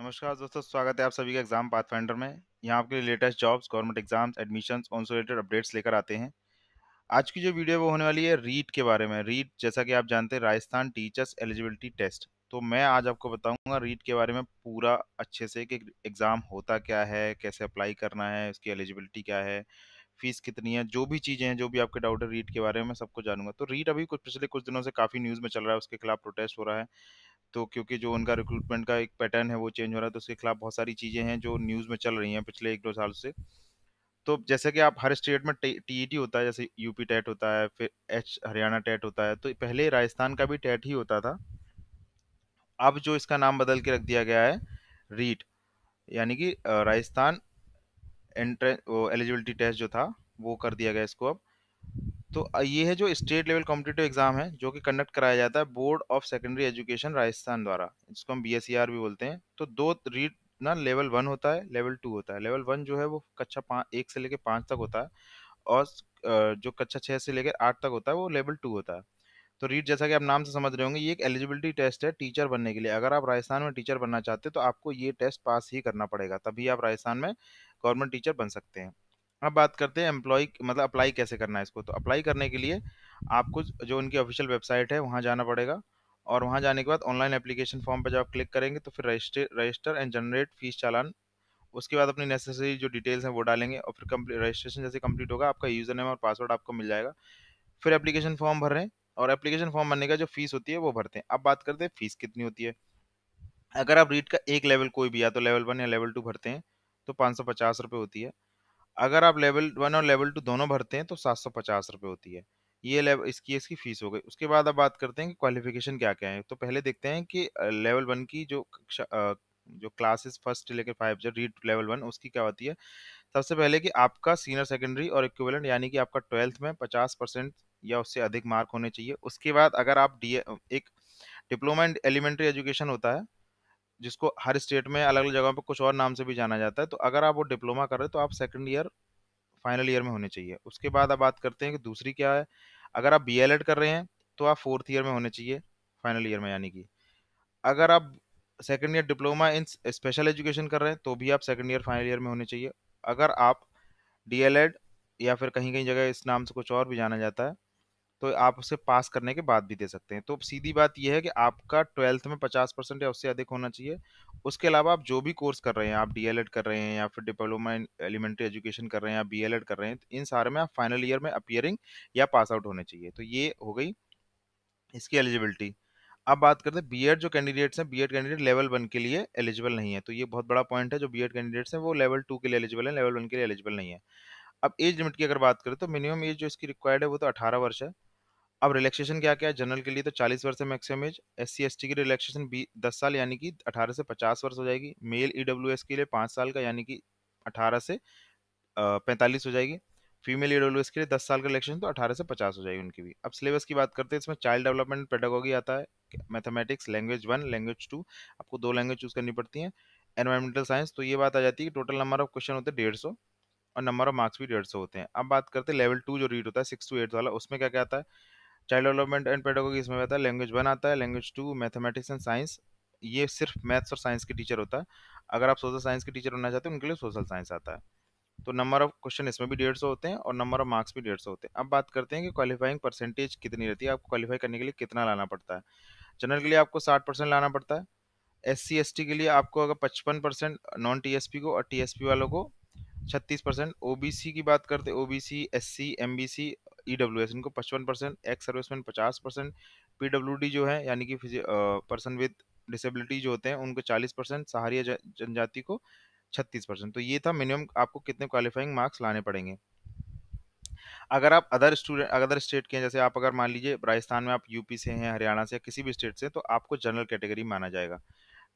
नमस्कार दोस्तों स्वागत है आप सभी का एग्जाम पाथफाइंडर में यहाँ आपके लिए latest jobs government exams admissions on related updates लेकर आते हैं आज की जो वीडियो वो होने वाली है रीट के बारे में रीट जैसा कि आप जानते हैं राजस्थान टीचर्स एलिजिबिलिटी टेस्ट तो मैं आज आपको बताऊंगा रीट के बारे में पूरा अच्छे से कि एग्ज़ाम होता क्या है कैसे अप्लाई करना है उसकी एलिजिबिलिटी क्या है फीस कितनी है जो भी चीज़ें हैं जो भी आपके डाउट है रीट के बारे में सबको जानूंगा तो रीट अभी कुछ पिछले कुछ दिनों से काफ़ी न्यूज़ में चल रहा है उसके खिलाफ प्रोटेस्ट हो रहा है तो क्योंकि जो उनका रिक्रूटमेंट का एक पैटर्न है वो चेंज हो रहा है तो उसके खिलाफ बहुत सारी चीज़ें हैं जो न्यूज़ में चल रही हैं पिछले एक दो साल से तो जैसे कि आप हर स्टेट में टी टी e होता है जैसे यूपी टेट होता है फिर एच हरियाणा टेट होता है तो पहले राजस्थान का भी टेट ही होता था अब जो इसका नाम बदल के रख दिया गया है रीट यानी कि राजस्थान एंट्रेंस एलिजिबिलिटी टेस्ट जो था वो कर दिया गया इसको अब तो ये है जो स्टेट लेवल कॉम्पिटेटिव एग्जाम है जो कि कंडक्ट कराया जाता है board of secondary education Rajasthan द्वारा जिसको हम बी e भी बोलते हैं तो दो रीड ना लेवल वन होता है लेवल टू होता है लेवल वन जो है वो कक्षा पाँच एक से लेकर पाँच तक होता है और जो कक्षा छः से लेकर आठ तक होता है वो लेवल टू होता है तो रीड जैसा कि आप नाम से समझ रहे होंगे ये एक एलिजिबिलिटी टेस्ट है टीचर बनने के लिए अगर आप राजस्थान में टीचर बनना चाहते हैं तो आपको ये टेस्ट पास ही करना पड़ेगा तभी आप राजस्थान में गवर्नमेंट टीचर बन सकते हैं अब बात करते हैं एम्प्लॉय मतलब अप्लाई कैसे करना है इसको तो अप्लाई करने के लिए आपको जो उनकी ऑफिशियल वेबसाइट है वहाँ जाना पड़ेगा और वहाँ जाने के बाद ऑनलाइन एप्लीकेशन फॉर्म पर जब आप क्लिक करेंगे तो फिर register register and generate fees चालान उसके बाद अपनी नेसेसरी जो डिटेल्स हैं वो डालेंगे और फिर रजिस्ट्रेशन जैसे कंप्लीट होगा आपका यूज़र नेम और पासवर्ड आपको मिल जाएगा फिर एप्लीकेशन फॉर्म भर रहे हैं और एप्लीकेशन फॉर्म भरने का जो फीस होती है वो भरते हैं अब बात करते हैं फीस कितनी होती है अगर आप रीट का एक लेवल कोई भी या तो लेवल वन या लेवल टू भरते हैं तो पाँच सौ पचास रुपये होती है अगर आप लेवल वन और लेवल टू दोनों भरते हैं तो सात सौ पचास रुपये होती है ये लेवल इसकी इसकी फीस हो गई उसके बाद अब बात करते हैं कि क्वालिफिकेशन क्या क्या है तो पहले देखते हैं कि लेवल वन की जो जो क्लासेस फर्स्ट लेकर फाइव जो रीड लेवल वन उसकी क्या होती है सबसे पहले कि आपका सीनियर सेकेंडरी और इक्विवेलेंट यानी कि आपका ट्वेल्थ में पचास परसेंट या उससे अधिक मार्क होने चाहिए उसके बाद अगर आप डी एक डिप्लोमा एंड एलिमेंट्री एजुकेशन होता है जिसको हर स्टेट में अलग अलग जगहों पर कुछ और नाम से भी जाना जाता है तो अगर आप वो डिप्लोमा कर रहे हो तो आप सेकंड ईयर फाइनल ईयर में होने चाहिए उसके बाद आप बात करते हैं कि दूसरी क्या है अगर आप बी कर रहे हैं तो आप फोर्थ ईयर में होने चाहिए फाइनल ईयर में यानी कि अगर आप second year diploma in special education कर रहे हैं तो भी आप सेकेंड ईयर फाइनल ईयर में होने चाहिए अगर आप डी या फिर कहीं कहीं जगह इस नाम से कुछ और भी जाना जाता है तो आप उसे पास करने के बाद भी दे सकते हैं तो सीधी बात यह है कि आपका ट्वेल्थ में पचास परसेंट या उससे अधिक होना चाहिए उसके अलावा आप जो भी कोर्स कर रहे हैं आप एड कर रहे हैं या फिर डिप्लोमा इन एलिमेंट्री एजुकेशन कर रहे हैं या एड कर रहे हैं तो इन सारे में आप फाइनल ईयर में अपियरिंग या पास आउट होने चाहिए तो ये हो गई इसकी एलिजिबिलिटी अब बात करते हैं बीएड जो कैंडिडेट्स हैं बीएड कैंडिडेट लेवल वन के लिए एलिजिबल नहीं है तो ये बहुत बड़ा पॉइंट है जो बीएड कैंडिडेट्स हैं वो लेवल टू के लिए एलिजिबल है लेवल वन के लिए एलिजिबल नहीं है अब एज लिमिट की अगर बात करें तो मिनिमम एज जो इसकी रिक्वायर्ड है वो तो अठारह वर्ष है अब रिलैक्सेशन क्या क्या है जनरल के लिए तो चालीस वर्ष है maximum age S C S T की रिलैक्सेशन दस साल यानी कि 18 से पचास वर्ष हो जाएगी मेल ई डब्ल्यू एस के लिए पाँच साल का यानी कि अठारह से पैंतालीस हो जाएगी फीमेल ई डब्ल्यू एस के लिए दस साल का रिलेक्शन तो अठारह से पचास हो जाएगी उनकी भी अब सिलेबस की बात करते हैं इसमें चाइल्ड डेवलपमेंट पेडागोगी आता है mathematics language one language two आपको दो लैंग्वेज चूज़ करनी पड़ती है एनवायरमेंटल साइंस तो ये बात आ जाती है कि टोटल नंबर ऑफ क्वेश्चन होते हैं डेढ़ सौ और नंबर ऑफ मार्क्स भी डेढ़ सौ होते हैं अब बात करते हैं लेवल टू जो रीड होता है सिक्स टू एट वाला उसमें क्या क्या आता है चाइल्ड डेवलपमेंट एंड पेडोगोगी इसमें बताया है लैंग्वेज वन आता है language two mathematics and science ये सिर्फ मैथ्स और साइंस के टीचर होता है अगर आप सोशल साइंस के टीचर होना चाहते हैं उनके लिए सोशल साइंस आता है तो नंबर ऑफ क्वेश्चन इसमें भी डेढ़ सौ होते हैं और नंबर ऑफ मार्क्स भी डेढ़ सौ होते हैं अब बात करते हैं कि क्वालिफाइंग परसेंटेज कितनी रहती है आपको क्वालिफाई करने के लिए कितना लाना पड़ता है जनरल के लिए आपको साठ परसेंट लाना पड़ता है एस सी एस टी के लिए आपको अगर पचपन percent non T S P को और टी एस पी वालों को छत्तीस परसेंट ओ बी सी की बात करते O B C S C M B C E W S इनको पचपन परसेंट एक्स सर्विसमैन पचास परसेंट पी डब्ल्यू डी जो है यानी कि पर्सन विद डिसेबिलिटी जो होते हैं उनको चालीस परसेंट सहारिया जनजाति को छत्तीस परसेंट तो ये था मिनिमम आपको कितने क्वालिफाइंग मार्क्स लाने पड़ेंगे अगर आप अदर स्टूडेंट अदर स्टेट के हैं जैसे आप अगर मान लीजिए राजस्थान में आप यूपी से हैं हरियाणा से किसी भी स्टेट से तो आपको जनरल कैटेगरी माना जाएगा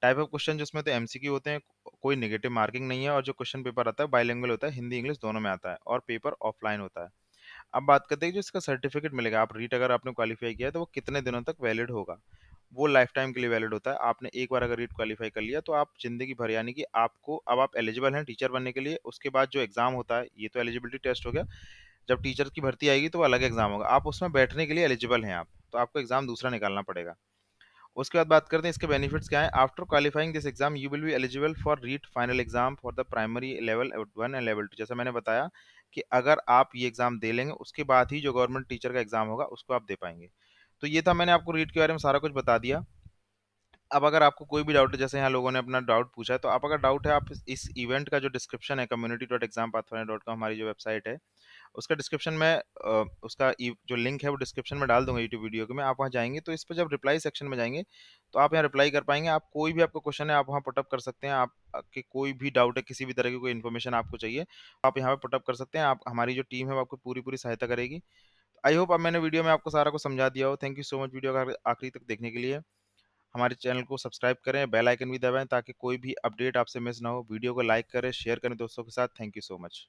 टाइप ऑफ क्वेश्चन जिसमें तो एमसीक्यू होते हैं कोई निगेटिव मार्किंग नहीं है और जो क्वेश्चन पेपर आता है बाइलैंग्वेज होता है हिंदी इंग्लिश दोनों में आता है और पेपर ऑफलाइन होता है अब बात करते हैं जो इसका सर्टिफिकेट मिलेगा आप रीट अगर आपने क्वालिफाई किया है तो वो कितने दिनों तक वैलिड होगा वो लाइफ टाइम के लिए वैलिड होता है आपने एक बार अगर रीट क्वालिफाई कर लिया तो आप जिंदगी भर यानी कि आपको अब आप एलिजिबल हैं टीचर बनने के लिए उसके बाद जो एग्ज़ाम होता है ये तो एलिजिबिलिटी टेस्ट हो गया जब टीचर की भर्ती आएगी तो वो अलग एग्ज़ाम होगा आप उसमें बैठने के लिए एलिजिबल हैं आप तो आपको एग्ज़ाम दूसरा निकालना पड़ेगा उसके बाद बात करते हैं इसके बेनिफिट्स क्या है after qualifying this exam you will be eligible for REET final exam for the primary level one and level two जैसा मैंने बताया कि अगर आप ये एग्ज़ाम दे लेंगे उसके बाद ही जो गवर्नमेंट टीचर का एग्ज़ाम होगा उसको आप दे पाएंगे तो ये था मैंने आपको रीट के बारे में सारा कुछ बता दिया अब अगर आपको कोई भी डाउट है जैसे यहाँ लोगों ने अपना डाउट पूछा है तो आप अगर डाउट है आप इस, इवेंट का जो डिस्क्रिप्शन है community dot exam pathway dot com हमारी जो वेबसाइट है उसका डिस्क्रिप्शन में उसका e, जो लिंक है वो डिस्क्रिप्शन में डाल दूंगा यूट्यूब वीडियो के में आप वहाँ जाएंगे तो इस पर जब रिप्लाई सेक्शन में जाएंगे तो आप यहाँ रिप्लाई कर पाएंगे आप कोई भी आपका क्वेश्चन है आप वहाँ पुटअप कर सकते हैं आपके कोई भी डाउट है किसी भी तरह की कोई इन्फॉर्मेशन आपको चाहिए आप यहाँ पर पुटअप कर सकते हैं आप हमारी जो टीम है वो आपको पूरी पूरी सहायता करेगी आई होप अब मैंने वीडियो में आपको सारा कुछ समझा दिया हो thank you so much video आखिरी तक देखने के लिए हमारे चैनल को सब्सक्राइब करें बेल आइकन भी दबाएं ताकि कोई भी अपडेट आपसे मिस ना हो वीडियो को लाइक करें शेयर करें दोस्तों के साथ थैंक यू सो मच